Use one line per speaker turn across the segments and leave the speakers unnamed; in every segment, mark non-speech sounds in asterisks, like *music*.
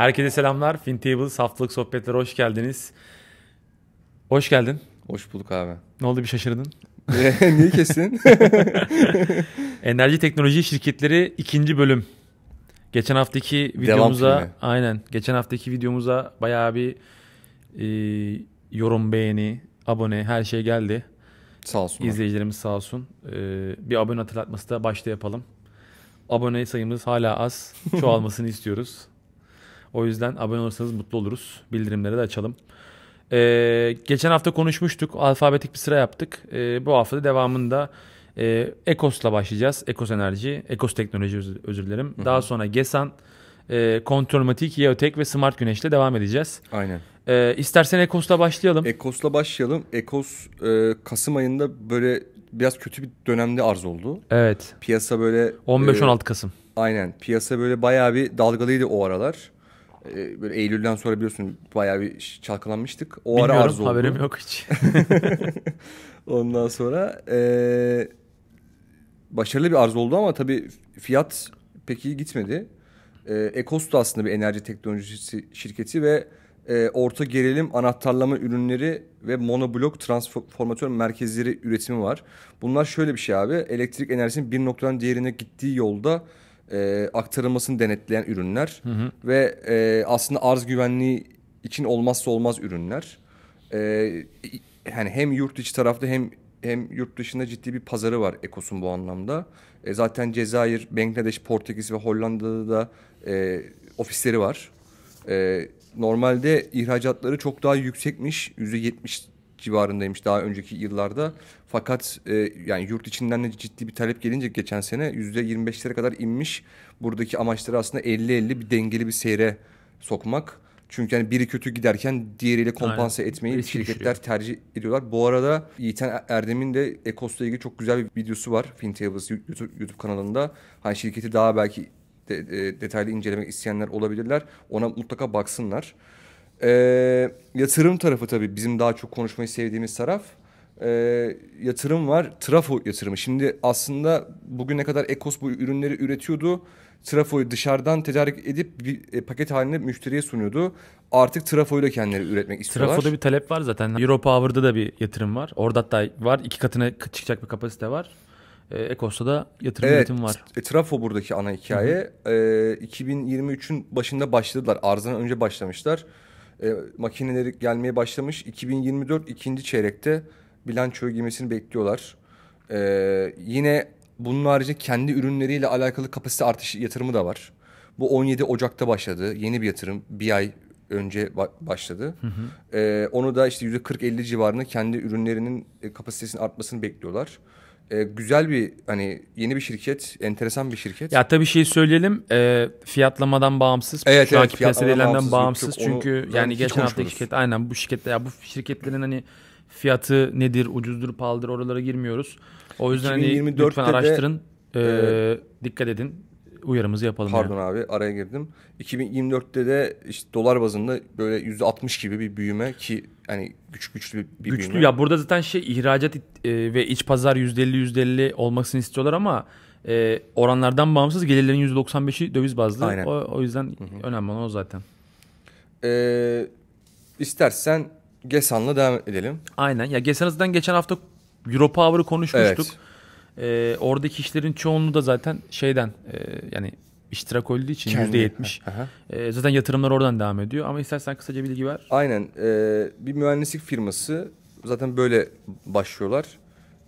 Herkese selamlar. FinTables haftalık sohbetlere hoş geldiniz. Hoş geldin. Hoş bulduk abi. Ne oldu bir şaşırdın? *laughs* Niye kesin? *laughs* Enerji teknoloji şirketleri ikinci bölüm. Geçen haftaki videomuza aynen geçen haftaki videomuza bayağı bir e, yorum, beğeni, abone her şey geldi. Sağ olsun. İzleyicilerimiz abi. sağ olsun. E, bir abone hatırlatması da başta yapalım. Abone sayımız hala az. *laughs* Çoğalmasını istiyoruz. O yüzden abone olursanız mutlu oluruz. Bildirimleri de açalım. Ee, geçen hafta konuşmuştuk. Alfabetik bir sıra yaptık. Ee, bu hafta da devamında e, Ekos'la başlayacağız. Ekos Enerji, Ekos Teknoloji özür, özür dilerim. Hı-hı. Daha sonra Gesan, e, Kontrolmatik, Yeotek ve Smart Güneş'le devam edeceğiz. Aynen.
E, istersen Ekos'la başlayalım. Ekos'la başlayalım. Ekos e, Kasım ayında böyle biraz kötü bir dönemde arz oldu. Evet. Piyasa böyle... 15-16 e, Kasım. Aynen. Piyasa böyle bayağı bir dalgalıydı o aralar e, böyle Eylül'den sonra biliyorsun bayağı bir çalkalanmıştık. O ara arz oldu. haberim yok hiç. *laughs* Ondan sonra e, başarılı bir arz oldu ama tabii fiyat pek iyi gitmedi. E, Ekosu da aslında bir enerji teknolojisi şirketi ve e, orta gerilim anahtarlama ürünleri ve monoblok transformatör merkezleri üretimi var. Bunlar şöyle bir şey abi elektrik enerjisinin bir noktadan diğerine gittiği yolda e, aktarılmasını denetleyen ürünler hı hı. ve e, aslında arz güvenliği için olmazsa olmaz ürünler. E, yani hem yurt içi tarafta hem hem yurt dışında ciddi bir pazarı var Ekos'un bu anlamda. E, zaten Cezayir, Bangladeş, Portekiz ve Hollanda'da da e, ofisleri var. E, normalde ihracatları çok daha yüksekmiş. %70 civarındaymış daha önceki yıllarda. Fakat e, yani yurt içinden de ciddi bir talep gelince geçen sene yüzde %25'lere kadar inmiş. Buradaki amaçları aslında 50-50 bir dengeli bir seyre sokmak. Çünkü yani biri kötü giderken diğeriyle kompanse Aynen. etmeyi Riski şirketler düşürüyor. tercih ediyorlar. Bu arada Yiğiten Erdem'in de Ekos'la ilgili çok güzel bir videosu var. Fintables YouTube, YouTube kanalında. Hani şirketi daha belki de, de, detaylı incelemek isteyenler olabilirler. Ona mutlaka baksınlar. Ee, yatırım tarafı tabii bizim daha çok konuşmayı sevdiğimiz taraf. Ee, yatırım var. Trafo yatırımı. Şimdi aslında bugüne kadar Ekos bu ürünleri üretiyordu. Trafoyu dışarıdan tedarik edip bir e, paket halinde müşteriye sunuyordu. Artık trafoyu da kendileri üretmek istiyorlar. Trafoda
bir talep var zaten. Europower'da da bir yatırım var. Orada da var. iki katına çıkacak bir kapasite var. E, Ekos'ta da yatırım evet, üretim var.
E, Trafo buradaki ana hikaye. Hı E, ee, 2023'ün başında başladılar. Arızdan önce başlamışlar e, makineleri gelmeye başlamış. 2024 ikinci çeyrekte bilançoya girmesini bekliyorlar. E, yine bunun harici kendi ürünleriyle alakalı kapasite artışı yatırımı da var. Bu 17 Ocak'ta başladı. Yeni bir yatırım. Bir ay önce başladı. Hı hı. E, onu da işte %40-50 civarında kendi ürünlerinin e, kapasitesinin artmasını bekliyorlar e, güzel bir hani yeni bir şirket, enteresan bir şirket. Ya
tabii şey söyleyelim e, fiyatlamadan bağımsız. Evet, şu evet, anki piyasada bağımsız, bağımsız çünkü onu, yani geçen hafta şirket aynen bu şirkette ya bu şirketlerin hani fiyatı nedir, ucuzdur, pahalıdır oralara girmiyoruz. O yüzden hani lütfen araştırın. De, e, e, dikkat edin uyarımızı yapalım. Pardon
yani. abi araya girdim. 2024'te de işte dolar bazında böyle %60 gibi bir büyüme ki hani güç güçlü bir, bir güçlü, büyüme. Ya
burada zaten şey ihracat e, ve iç pazar %50 %50 olmasını istiyorlar ama e, oranlardan bağımsız gelirlerin %95'i döviz bazlı. Aynen. O, o yüzden Hı-hı. önemli olan o zaten.
E,
istersen Gesan'la devam edelim. Aynen. Ya Gesan'dan geçen hafta Europa Power'ı konuşmuştuk. Evet. E, oradaki işlerin çoğunluğu da zaten şeyden e, yani iştirak olduğu için yüzde yetmiş ee, zaten yatırımlar oradan devam ediyor ama istersen kısaca bilgi ver.
Aynen. E, bir mühendislik firması zaten böyle başlıyorlar.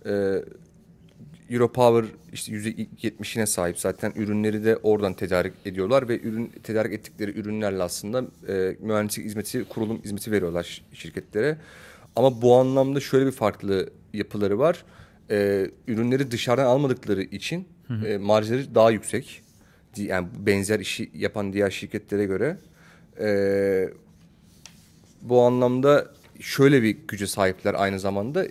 E, Europower işte yüzde yetmişine sahip zaten ürünleri de oradan tedarik ediyorlar ve ürün tedarik ettikleri ürünlerle aslında e, mühendislik hizmeti, kurulum hizmeti veriyorlar şirketlere. Ama bu anlamda şöyle bir farklı yapıları var e, ürünleri dışarıdan almadıkları için hı E, marjları daha yüksek. Yani benzer işi yapan diğer şirketlere göre. E, bu anlamda şöyle bir güce sahipler aynı zamanda.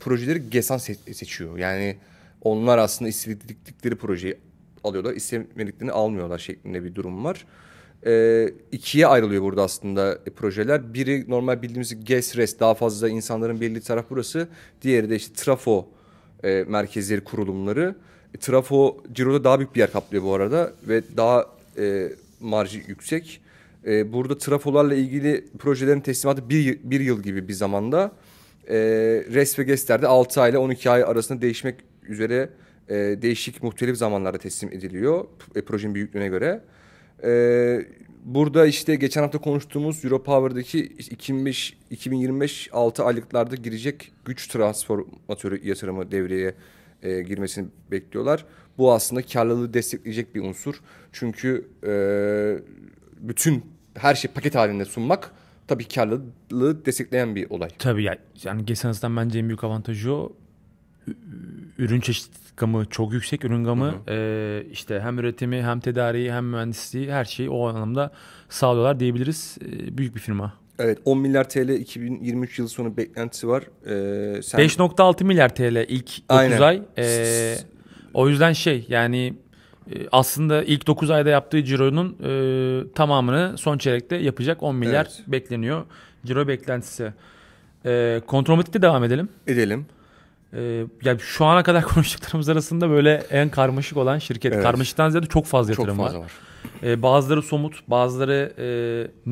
Projeleri GESAN se- seçiyor. Yani onlar aslında istedikleri projeyi alıyorlar. istemediklerini almıyorlar şeklinde bir durum var. E, ikiye ayrılıyor burada aslında e, projeler. Biri normal bildiğimiz GES-RES daha fazla insanların belli taraf burası. Diğeri de işte trafo e, merkezleri, kurulumları. E, trafo ciroda daha büyük bir yer kaplıyor bu arada ve daha e, marjı yüksek. E, burada trafolarla ilgili projelerin teslimatı bir, bir yıl gibi bir zamanda. E, res ve GES'lerde 6 ay ile 12 ay arasında değişmek üzere e, değişik muhtelif zamanlarda teslim ediliyor e, projenin büyüklüğüne göre. Ee, burada işte geçen hafta konuştuğumuz Europower'daki 2025 2025 6 aylıklarda girecek güç transformatörü yatırımı devreye e, girmesini bekliyorlar. Bu aslında karlılığı destekleyecek bir unsur. Çünkü e, bütün her şey paket halinde sunmak tabii karlılığı destekleyen bir olay.
Tabii yani, yani Gesen's'dan bence en büyük avantajı o ürün çeşit gamı çok yüksek. Ürün gamı E, işte hem üretimi hem tedariği hem mühendisliği her şeyi o anlamda sağlıyorlar diyebiliriz. E, büyük bir firma.
Evet 10 milyar TL 2023 yılı sonu beklentisi var. Ee, sen...
5.6 milyar TL ilk 9 ay. Ee, o yüzden şey yani aslında ilk 9 ayda yaptığı cironun e, tamamını son çeyrekte yapacak 10 milyar evet. bekleniyor. Ciro beklentisi. E, kontrol devam edelim. Edelim. Ee, ya şu ana kadar *laughs* konuştuklarımız arasında böyle en karmaşık olan şirket. Evet. Karmaşıktan ziyade çok fazla yatırım çok fazla var. var. Ee, bazıları somut, bazıları e,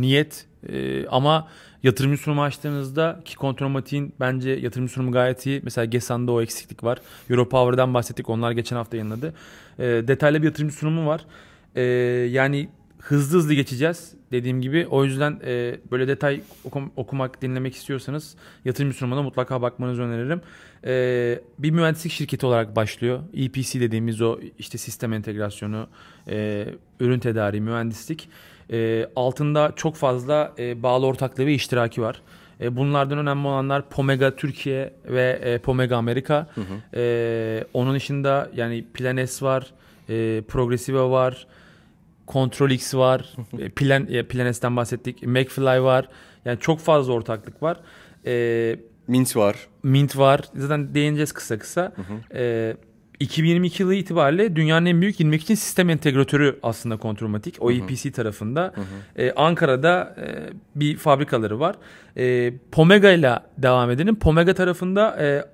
niyet e, ama yatırımcı sunumu açtığınızda ki Kontromatik'in bence yatırımcı sunumu gayet iyi. Mesela Gesan'da o eksiklik var. Europower'dan bahsettik. Onlar geçen hafta yayınladı. E, detaylı bir yatırımcı sunumu var. E, yani hızlı hızlı geçeceğiz dediğim gibi. O yüzden e, böyle detay okum, okumak, dinlemek istiyorsanız yatırım sunumuna mutlaka bakmanızı öneririm. E, bir mühendislik şirketi olarak başlıyor. EPC dediğimiz o işte sistem entegrasyonu, e, ürün tedariği, mühendislik. E, altında çok fazla e, bağlı ortaklığı ve iştiraki var. E, bunlardan önemli olanlar Pomega Türkiye ve e, Pomega Amerika. Hı hı. E, onun dışında yani Planes var, e, Progressive var, Control X var. E, Plan, e, Plan bahsettik. McFly var. Yani çok fazla ortaklık var. E, Mint var. Mint var. Zaten değineceğiz kısa kısa. E, 2022 yılı itibariyle dünyanın en büyük 22 için sistem entegratörü aslında Kontrolmatik, O e tarafında. Hı Ankara'da e, bir fabrikaları var. E, Pomega ile devam edelim. Pomega tarafında e,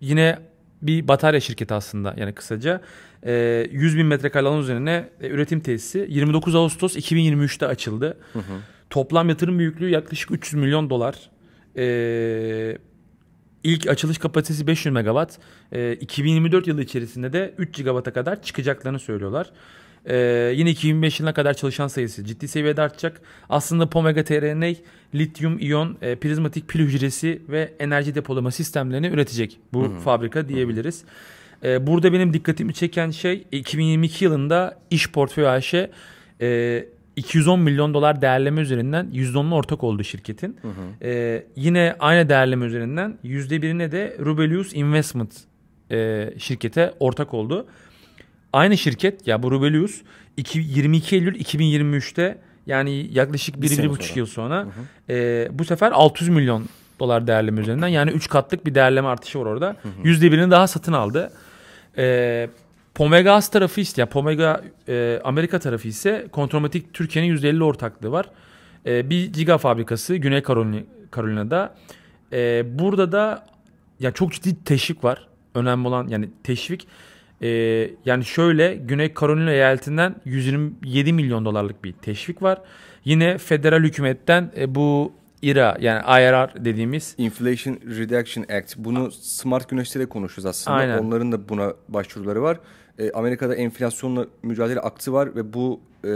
yine bir batarya şirketi aslında yani kısaca. 100 ee, bin metrekare alan üzerine e, üretim tesisi 29 Ağustos 2023'te açıldı. Hı hı. Toplam yatırım büyüklüğü yaklaşık 300 milyon dolar. Ee, ilk açılış kapasitesi 500 megawatt. 2024 ee, yılı içerisinde de 3 gigawata kadar çıkacaklarını söylüyorlar. Ee, yine 2005 yılına kadar çalışan sayısı ciddi seviyede artacak. Aslında Pomega tRNA, lityum iyon, e, prizmatik pil hücresi ve enerji depolama sistemlerini üretecek bu Hı-hı. fabrika diyebiliriz. hı ee, burada benim dikkatimi çeken şey 2022 yılında iş portföyü AŞ e, 210 milyon dolar değerleme üzerinden %10'una ortak oldu şirketin. Ee, yine aynı değerleme üzerinden %1'ine de Rubelius Investment e, şirkete ortak oldu. Aynı şirket ya bu Rubelius 22 Eylül 2023'te yani yaklaşık 1-1,5 yıl sonra hı hı. E, bu sefer 600 milyon dolar değerleme üzerinden yani 3 katlık bir değerleme artışı var orada. Hı hı. %1'ini daha satın aldı. E, Pomegas tarafı ise yani Pomega e, Amerika tarafı ise Kontromatik Türkiye'nin %50 ortaklığı var. E, bir giga fabrikası Güney Carolina, Carolina'da. E, burada da ya çok ciddi teşvik var. Önemli olan yani teşvik e, yani şöyle Güney Carolina eyaletinden 127 milyon dolarlık bir teşvik var. Yine federal hükümetten e, bu IRA yani
IRR dediğimiz Inflation Reduction Act. Bunu A Smart Güneş'te de konuşuyoruz aslında. Aynen. Onların da buna başvuruları var. E, Amerika'da enflasyonla mücadele aktı var ve bu e,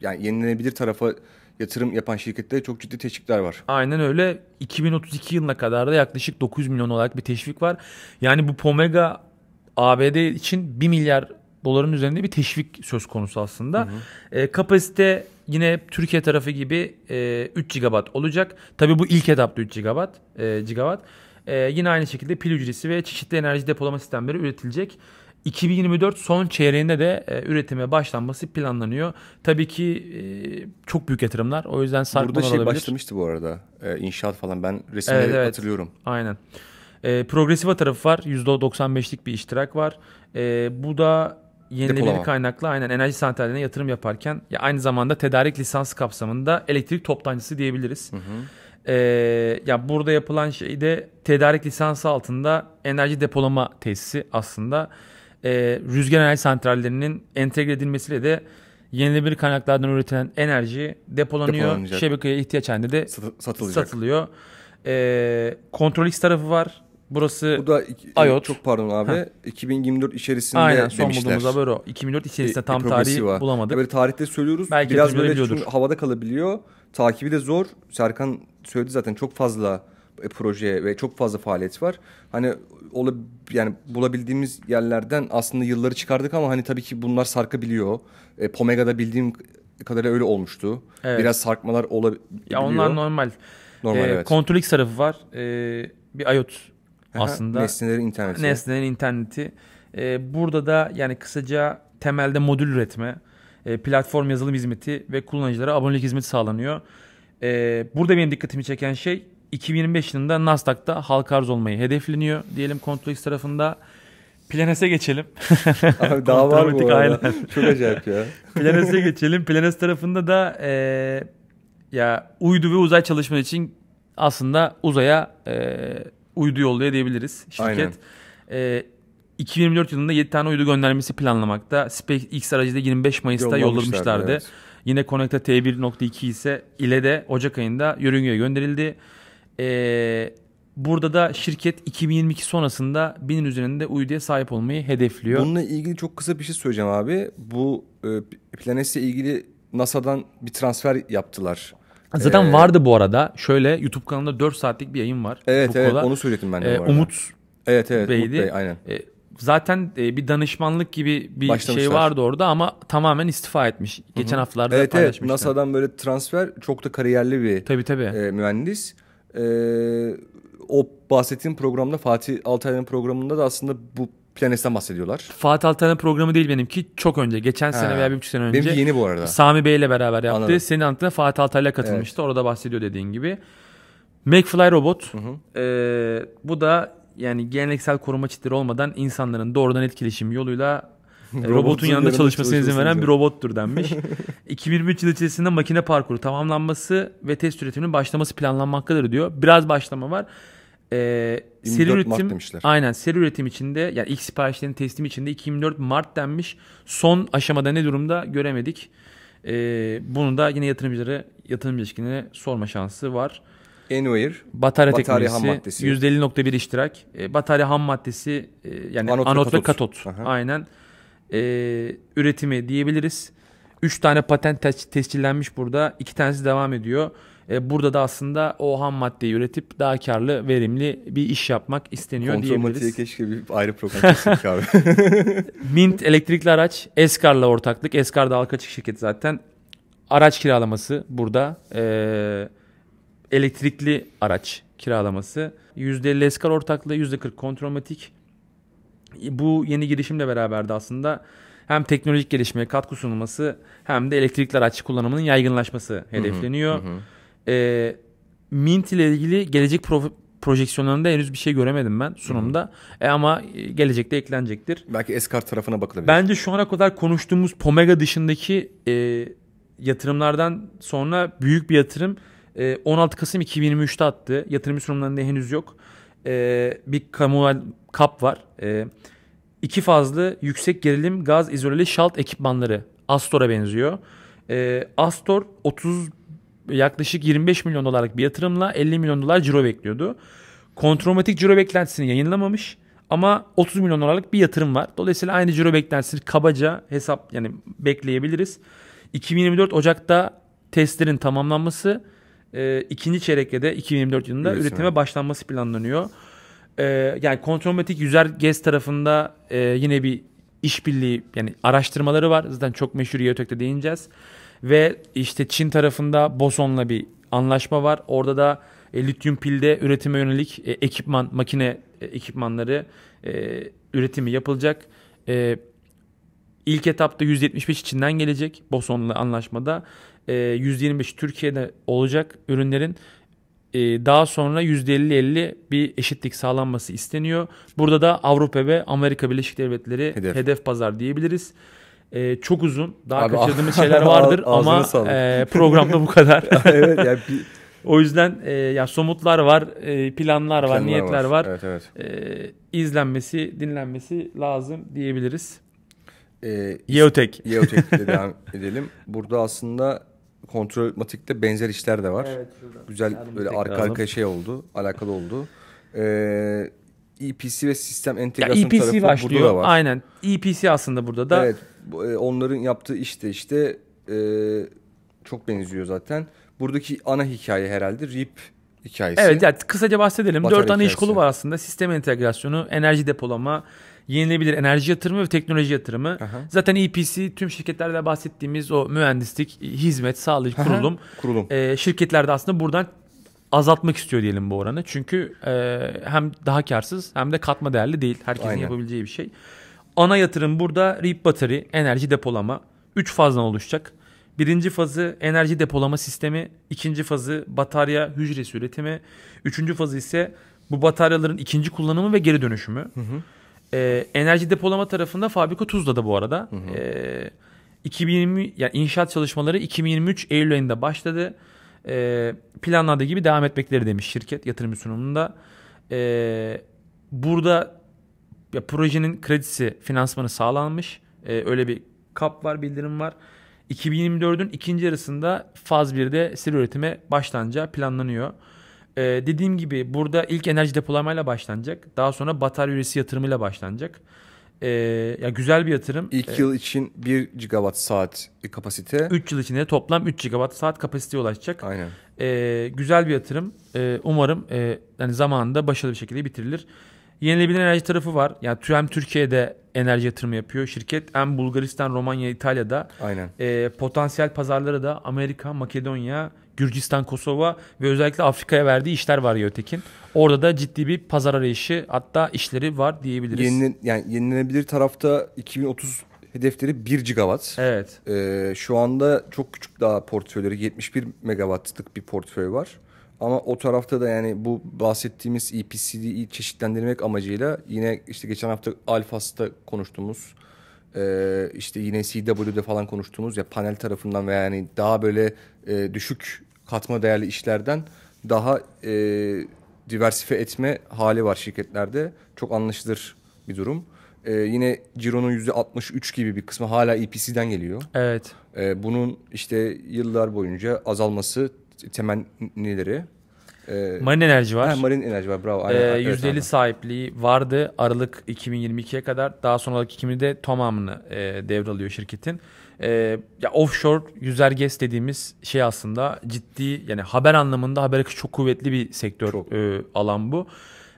yani yenilenebilir tarafa yatırım yapan şirketlere çok ciddi teşvikler var.
Aynen öyle. 2032 yılına kadar da yaklaşık 9 milyon olarak bir teşvik var. Yani bu Pomega ABD için 1 milyar doların üzerinde bir teşvik söz konusu aslında. Hı hı. E, kapasite yine Türkiye tarafı gibi e, 3 GB olacak. Tabii bu ilk etapta 3 GB. E, gigawatt. E, yine aynı şekilde pil hücresi ve çeşitli enerji depolama sistemleri üretilecek. 2024 son çeyreğinde de e, üretime başlanması planlanıyor. Tabii ki e, çok büyük yatırımlar. O yüzden sarkmalar Burada şey olabilir.
başlamıştı bu arada. E, inşaat falan ben resimleri evet, evet. hatırlıyorum.
Aynen. E, ee, progresiva tarafı var. %95'lik bir iştirak var. E, bu da yenilenebilir Depolama. kaynaklı aynen enerji santrallerine yatırım yaparken ya aynı zamanda tedarik lisansı kapsamında elektrik toptancısı diyebiliriz. Hı hı. Ee, ya burada yapılan şey de tedarik lisansı altında enerji depolama tesisi aslında e, rüzgar enerji santrallerinin entegre edilmesiyle de yenilenebilir kaynaklardan üretilen enerji depolanıyor. Şebekeye ihtiyaç halinde de Sat- satılıyor. E, Kontrol tarafı var. Burası Bu da e, ayot. Çok pardon abi. Ha.
2024 içerisinde Aynen, son demişler. bulduğumuz haber o. 2024 içerisinde e, tam e, tarihi var. bulamadık. Böyle tarihte söylüyoruz. Belki biraz böyle çünkü havada kalabiliyor. Takibi de zor. Serkan söyledi zaten çok fazla e, proje ve çok fazla faaliyet var. Hani ola, yani bulabildiğimiz yerlerden aslında yılları çıkardık ama hani tabii ki bunlar sarkabiliyor. E, Pomega'da bildiğim kadarıyla öyle olmuştu. Evet. Biraz sarkmalar olabiliyor. Ya onlar normal. Normal ee, evet.
Kontrol X tarafı var. Ee, bir IOT aslında. Nesnelerin interneti. Nesnelerin interneti. E, burada da yani kısaca temelde modül üretme, e, platform yazılım hizmeti ve kullanıcılara abonelik hizmeti sağlanıyor. E, burada benim dikkatimi çeken şey 2025 yılında Nasdaq'ta halka arz olmayı hedefleniyor diyelim Controlix tarafında. Planes'e geçelim. *laughs* Abi daha var bu arada. *laughs* Çok acayip ya. Planes'e geçelim. Planes tarafında da e, ya uydu ve uzay çalışmaları için aslında uzaya e, uydu yolluyor diyebiliriz şirket. Aynen. E, 2024 yılında 7 tane uydu göndermesi planlamakta. SpaceX aracı da 25 Mayıs'ta yollamışlardı. Evet. Yine Connect'a T1.2 ise ile de Ocak ayında yörüngeye gönderildi. Ee, burada da şirket 2022 sonrasında binin üzerinde
uyduya sahip olmayı hedefliyor. Bununla ilgili çok kısa bir şey söyleyeceğim abi. Bu e, Planet'le ilgili NASA'dan bir transfer yaptılar. Zaten ee, vardı
bu arada. Şöyle YouTube kanalında 4 saatlik bir yayın var. Evet Fukuo'da. evet onu söyleyecektim ben de ee, bu arada. Umut
Evet evet Bey'di. Umut Bey aynen. Ee,
zaten e, bir danışmanlık gibi bir şey vardı orada ama tamamen istifa etmiş. Geçen Hı-hı. haftalarda evet, paylaşmıştı. Evet NASA'dan
böyle transfer çok da kariyerli bir tabii, tabii. E, mühendis. E, o bahsettiğim programda Fatih Altaylı'nın programında da aslında bu piyanistten bahsediyorlar.
Fatih Altan'ın programı değil benimki. Çok önce. Geçen He. sene veya bir buçuk sene önce. Benimki yeni bu arada. Sami Bey ile beraber yaptı. Anladım. Senin anlattığına Fatih Altay'la katılmıştı. Evet. Orada bahsediyor dediğin gibi. McFly robot. Hı hı. Ee, bu da yani geleneksel koruma çitleri olmadan insanların doğrudan etkileşim yoluyla e, *laughs* robotun, robotun yanında çalışmasına izin veren bir robottur denmiş. 2023 *laughs* yılı içerisinde makine parkuru tamamlanması ve test üretiminin başlaması planlanmaktadır diyor. Biraz başlama var e, seri Mart demişler. aynen seri üretim içinde yani ilk siparişlerin teslimi içinde 2024 Mart denmiş. Son aşamada ne durumda göremedik. E, bunu da yine yatırımcılara yatırım ilişkine sorma şansı var. Anywhere batarya, batarya teknolojisi
%50.1
iştirak. E, batarya ham maddesi e, yani anot, anot ve katot. katot. Aynen. E, üretimi diyebiliriz. 3 tane patent tescillenmiş burada. 2 tanesi devam ediyor. E, burada da aslında o ham maddeyi üretip daha karlı, verimli bir iş yapmak isteniyor Kontrol diyebiliriz. keşke bir ayrı program kesinlik abi. *laughs* Mint elektrikli araç, Eskar'la ortaklık. Eskar da halka açık şirket zaten. Araç kiralaması burada. E, elektrikli araç kiralaması. %50 Eskar ortaklığı, %40 Kontrolmatik. Bu yeni girişimle beraber de aslında hem teknolojik gelişmeye katkı sunulması hem de elektrikli araç kullanımının yaygınlaşması hedefleniyor. Hı hı, hı e, Mint ile ilgili gelecek pro- projeksiyonlarında henüz bir şey göremedim ben sunumda. hı E ama e, gelecekte eklenecektir.
Belki s tarafına bakılabilir.
Bence şu ana kadar konuştuğumuz Pomega dışındaki e, yatırımlardan sonra büyük bir yatırım e, 16 Kasım 2023'te attı. Yatırım sunumlarında henüz yok. E, bir kamual kap var. E, iki fazlı yüksek gerilim gaz izoleli şalt ekipmanları. Astor'a benziyor. E, Astor 30 yaklaşık 25 milyon dolarlık bir yatırımla 50 milyon dolar ciro bekliyordu. Kontromatik ciro beklentisini yayınlamamış ama 30 milyon dolarlık bir yatırım var. Dolayısıyla aynı ciro beklentisini kabaca hesap yani bekleyebiliriz. 2024 Ocak'ta testlerin tamamlanması e, ikinci çeyrekte de 2024 yılında Üretime. üretime başlanması planlanıyor. E, yani Kontromatik Yüzer Gez tarafında e, yine bir işbirliği yani araştırmaları var. Zaten çok meşhur Yeotek'te değineceğiz. Ve işte Çin tarafında Boson'la bir anlaşma var. Orada da e, lityum pilde üretime yönelik e, ekipman, makine e, ekipmanları e, üretimi yapılacak. E, ilk etapta 175 Çin'den gelecek Boson'la anlaşmada. E, 125 Türkiye'de olacak ürünlerin e, daha sonra %50-50 bir eşitlik sağlanması isteniyor. Burada da Avrupa ve Amerika Birleşik Devletleri hedef, hedef pazar diyebiliriz. E, çok uzun. Daha Abi, kaçırdığımız *laughs* şeyler vardır ama e, programda bu kadar. *laughs* evet yani bir... O yüzden e, ya somutlar var, e, planlar var, niyetler var. var. Evet, evet. E, izlenmesi, dinlenmesi
lazım diyebiliriz. E, Yeotek. Yeotek'le *laughs* devam edelim. Burada aslında kontrol matikte benzer işler de var. Evet, Güzel böyle arka arka şey oldu, alakalı oldu. E, EPC ve sistem entegrasyon ya e EPC tarafı başlıyor. burada da var. Aynen. EPC aslında burada da. Evet. E, onların yaptığı işte işte e, çok benziyor zaten. Buradaki ana hikaye herhalde RIP hikayesi. Evet yani kısaca bahsedelim. Batarya Dört ana iş kolu
var aslında. Sistem entegrasyonu, enerji depolama, yenilebilir enerji yatırımı ve teknoloji yatırımı. Aha. Zaten EPC tüm şirketlerde bahsettiğimiz o mühendislik, hizmet, sağlayıcı kurulum. kurulum. E, şirketlerde aslında buradan azaltmak istiyor diyelim bu oranı. Çünkü e, hem daha karsız hem de katma değerli değil. Herkesin Aynen. yapabileceği bir şey. Ana yatırım burada REAP Battery, enerji depolama. üç fazdan oluşacak. Birinci fazı enerji depolama sistemi, ikinci fazı batarya hücresi üretimi, üçüncü fazı ise bu bataryaların ikinci kullanımı ve geri dönüşümü. Hı hı. Ee, enerji depolama tarafında fabrika Tuzla'da bu arada. Hı hı. Ee, 2020 yani inşaat çalışmaları 2023 Eylül ayında başladı e, planladığı gibi devam etmekleri demiş şirket yatırım sunumunda. E, burada ya, projenin kredisi finansmanı sağlanmış. E, öyle bir kap var bildirim var. 2024'ün ikinci yarısında faz 1'de seri üretime başlanacağı planlanıyor. Ee, dediğim gibi burada ilk enerji depolamayla başlanacak. Daha sonra batarya üresi yatırımıyla başlanacak e, ya güzel bir yatırım. İlk ee, yıl
için 1 gigawatt saat kapasite.
3 yıl içinde toplam 3 gigawatt saat kapasiteye ulaşacak. Aynen. E, güzel bir yatırım. E, umarım e, yani zamanında başarılı bir şekilde bitirilir. Yenilebilir enerji tarafı var. Yani hem Türkiye'de enerji yatırımı yapıyor şirket. Hem Bulgaristan, Romanya, İtalya'da. Aynen. E, potansiyel pazarları da Amerika, Makedonya, Gürcistan, Kosova ve özellikle Afrika'ya verdiği işler var Yötekin. Orada da ciddi bir pazar arayışı hatta işleri var diyebiliriz. Yenilen,
yani yenilenebilir tarafta 2030 hedefleri 1 gigawatt. Evet. Ee, şu anda çok küçük daha portföyleri 71 megawattlık bir portföy var. Ama o tarafta da yani bu bahsettiğimiz EPCD'yi çeşitlendirmek amacıyla yine işte geçen hafta Alfas'ta konuştuğumuz e, işte yine CW'de falan konuştuğumuz ya panel tarafından veya yani daha böyle e, düşük katma değerli işlerden daha e, diversife etme hali var şirketlerde. Çok anlaşılır bir durum. E, yine Ciro'nun %63 gibi bir kısmı hala EPC'den geliyor. Evet. E, bunun işte yıllar boyunca azalması temennileri. E, ee, Marin Enerji var. Ha, Marin Enerji var bravo. Aynen, ee, %50 evet,
sahipliği vardı Aralık 2022'ye kadar. Daha sonra Aralık 2020'de tamamını e, devralıyor şirketin. E, ya offshore yüzerges dediğimiz şey aslında ciddi yani haber anlamında haber akışı çok kuvvetli bir sektör çok. E, alan bu.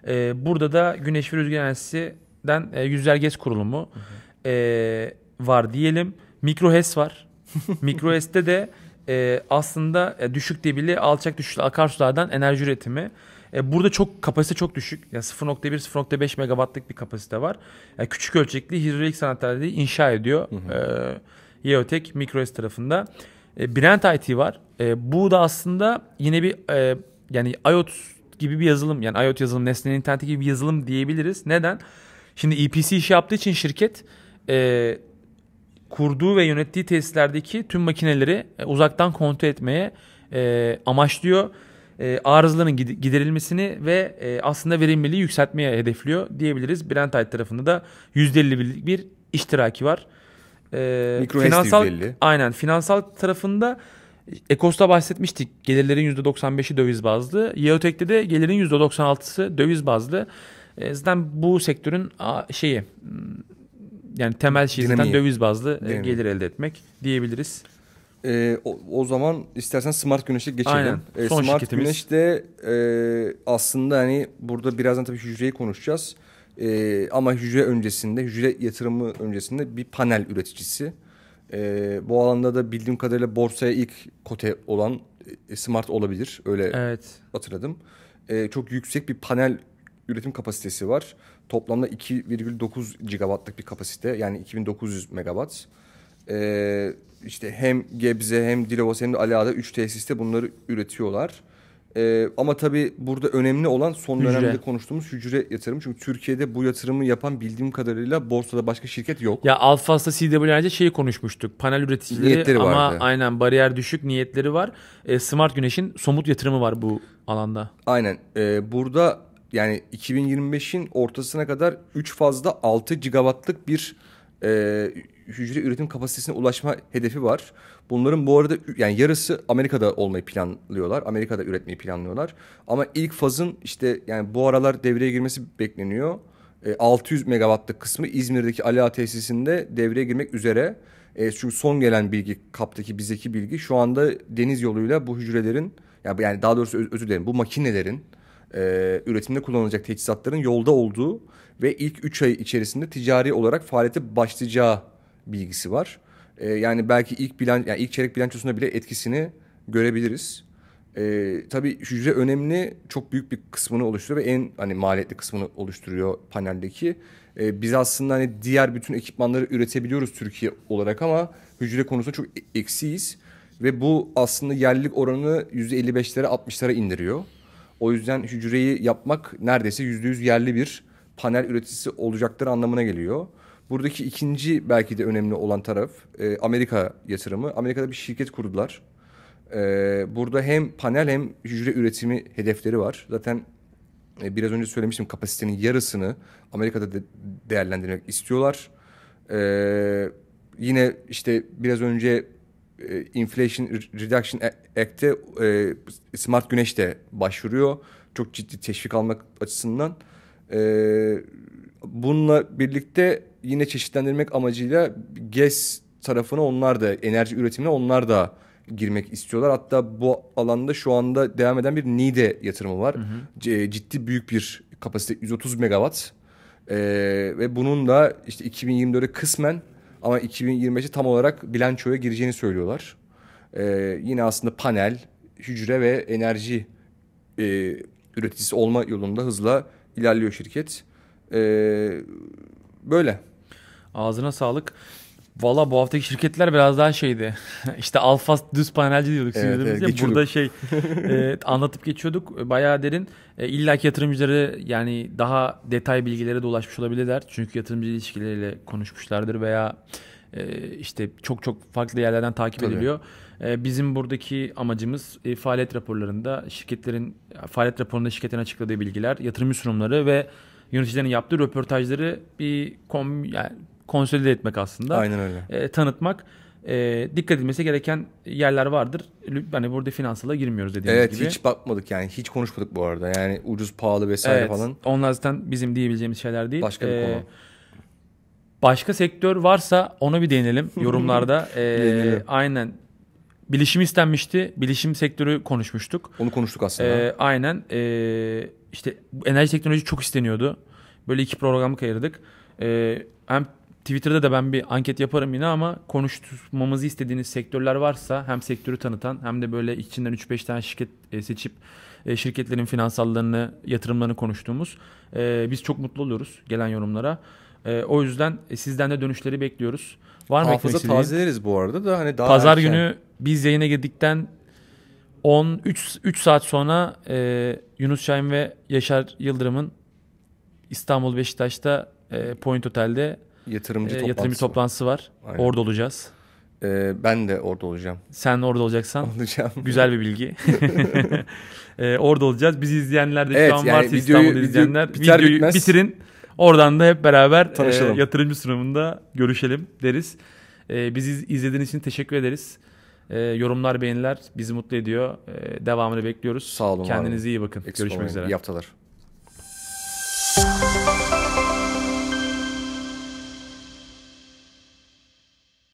E, burada da Güneş ve Rüzgar Enerjisi'den e, yüzerges kurulumu hı hı. e, var diyelim. MicroHES var. *laughs* MicroHES'te de e, aslında e, düşük debili, alçak düşüşlü akarsulardan enerji üretimi. E, burada çok kapasite çok düşük. Yani 0.1-0.5 megawattlık bir kapasite var. Yani küçük ölçekli hidrolik santralleri inşa ediyor. Hı hı. E, tarafında. E, Brent IT var. E, bu da aslında yine bir e, yani IoT gibi bir yazılım. Yani IoT yazılım, nesnenin interneti gibi bir yazılım diyebiliriz. Neden? Şimdi EPC işi yaptığı için şirket e, kurduğu ve yönettiği tesislerdeki tüm makineleri e, uzaktan kontrol etmeye e, amaçlıyor. E, arızaların giderilmesini ve e, aslında verimliliği yükseltmeye hedefliyor diyebiliriz. Brent Hyde tarafında da %51'lik bir iştiraki var. E, Mikro finansal, Aynen finansal tarafında e, Ekos'ta bahsetmiştik. Gelirlerin %95'i döviz bazlı. Yeotek'te de gelirin %96'sı döviz bazlı. E, zaten bu sektörün şeyi
yani temel şirketten döviz bazlı e, Dinamiği. gelir elde etmek diyebiliriz. E, o, o zaman istersen Smart Güneş'e geçelim. Aynen. E, Son Smart şirketimiz. Güneş de e, aslında hani burada birazdan tabii hücreyi konuşacağız. E, ama hücre öncesinde, hücre yatırımı öncesinde bir panel üreticisi. E, bu alanda da bildiğim kadarıyla borsaya ilk kote olan e, Smart olabilir. Öyle evet. hatırladım. E, çok yüksek bir panel üretim kapasitesi var. Toplamda 2,9 gigawattlık bir kapasite yani 2900 megawatt. Ee, işte hem Gebze hem Dilovas hem de Aliada 3 tesiste bunları üretiyorlar. Ee, ama tabii burada önemli olan son hücre. dönemde konuştuğumuz hücre yatırımı. Çünkü Türkiye'de bu yatırımı yapan bildiğim kadarıyla borsada başka şirket yok.
Ya Alfas'ta CWN'de şeyi konuşmuştuk. Panel üreticileri niyetleri ama vardı. aynen bariyer düşük niyetleri var. E, Smart Güneş'in somut yatırımı var bu alanda. Aynen.
E, burada yani 2025'in ortasına kadar 3 fazla 6 gigawattlık bir e, hücre üretim kapasitesine ulaşma hedefi var. Bunların bu arada yani yarısı Amerika'da olmayı planlıyorlar. Amerika'da üretmeyi planlıyorlar. Ama ilk fazın işte yani bu aralar devreye girmesi bekleniyor. E, 600 megawattlık kısmı İzmir'deki Ala tesisinde devreye girmek üzere. E, çünkü son gelen bilgi kaptaki bizdeki bilgi şu anda deniz yoluyla bu hücrelerin yani daha doğrusu öz, özür dilerim bu makinelerin e, üretimde kullanılacak teçhizatların yolda olduğu ve ilk 3 ay içerisinde ticari olarak faaliyete başlayacağı bilgisi var. E, yani belki ilk bilan, yani ilk çeyrek bilançosunda bile etkisini görebiliriz. E, tabii hücre önemli, çok büyük bir kısmını oluşturuyor ve en hani maliyetli kısmını oluşturuyor paneldeki. E, biz aslında hani diğer bütün ekipmanları üretebiliyoruz Türkiye olarak ama hücre konusunda çok e-, eksiyiz. Ve bu aslında yerlilik oranını %55'lere 60'lara indiriyor. O yüzden hücreyi yapmak neredeyse yüzde yüz yerli bir panel üreticisi olacakları anlamına geliyor. Buradaki ikinci belki de önemli olan taraf e, Amerika yatırımı. Amerika'da bir şirket kurdular. E, burada hem panel hem hücre üretimi hedefleri var. Zaten e, biraz önce söylemiştim kapasitenin yarısını Amerika'da de değerlendirmek istiyorlar. E, yine işte biraz önce e, Inflation Reduction Act'e e, Smart Güneş de başvuruyor. Çok ciddi teşvik almak açısından. E, bununla birlikte yine çeşitlendirmek amacıyla GES tarafına onlar da enerji üretimine onlar da girmek istiyorlar. Hatta bu alanda şu anda devam eden bir NİDE yatırımı var. Hı hı. Ciddi büyük bir kapasite 130 megawatt. Ee, ve bunun da işte 2024'e kısmen ama 2025'te tam olarak bilançoya gireceğini söylüyorlar. Ee, yine aslında panel, hücre ve enerji e, üreticisi olma yolunda hızla ilerliyor şirket. Ee, böyle. Ağzına sağlık. Valla bu haftaki şirketler biraz daha şeydi. *laughs* İşte
Alfas düz panelci diyorduk. Evet, evet, ya. Burada şey *laughs* e, anlatıp geçiyorduk. Bayağı derin. E, İlla ki yatırımcıları yani daha detay bilgilere de ulaşmış olabilirler. Çünkü yatırımcı ilişkileriyle konuşmuşlardır veya e, işte çok çok farklı yerlerden takip Tabii. ediliyor. E, bizim buradaki amacımız e, faaliyet raporlarında şirketlerin faaliyet raporunda şirketin açıkladığı bilgiler, yatırımcı sunumları ve yöneticilerin yaptığı röportajları bir kom yani konsolide etmek aslında. Aynen öyle. E, tanıtmak. E, dikkat edilmesi gereken yerler vardır. Hani burada finansala girmiyoruz dediğimiz evet, gibi. Evet hiç
bakmadık yani hiç konuşmadık bu arada. Yani ucuz pahalı vesaire evet, falan.
Onlar zaten bizim diyebileceğimiz şeyler değil. Başka bir ee, konu. Başka sektör varsa ona bir değinelim *laughs* yorumlarda. ee, aynen. Bilişim istenmişti. Bilişim sektörü konuşmuştuk. Onu konuştuk aslında. Ee, aynen. Ee, işte enerji teknoloji çok isteniyordu. Böyle iki programlık ayırdık. Ee, hem Twitter'da da ben bir anket yaparım yine ama konuşmamızı istediğiniz sektörler varsa hem sektörü tanıtan hem de böyle içinden 3-5 tane şirket e, seçip e, şirketlerin finansallarını, yatırımlarını konuştuğumuz e, biz çok mutlu oluruz gelen yorumlara. O yüzden sizden de dönüşleri bekliyoruz. Var mı Hafıza tazeleriz bu arada da hani daha Pazar erken. günü biz yayına girdikten 13 3 saat sonra Yunus Şahin ve Yaşar Yıldırım'ın İstanbul Beşiktaş'ta Point Otel'de yatırımcı, e, toplantısı yatırımcı toplantısı var. Aynen. Orada
olacağız. Ee, ben de orada olacağım.
Sen orada olacaksan. *laughs* Olacağım. Güzel bir bilgi. *laughs* ee, orada olacağız. Bizi izleyenler de evet, şu an yani varsa videoyu, İstanbul'da video, izleyenler biter, videoyu bitmez. bitirin. Oradan da hep beraber e, Tanışalım. e, yatırımcı sunumunda görüşelim deriz. E, bizi izlediğiniz için teşekkür ederiz. E, yorumlar, beğeniler bizi mutlu ediyor. E, devamını bekliyoruz. Sağ olun. Kendinize iyi bakın. Eksik Görüşmek üzere.
İyi haftalar.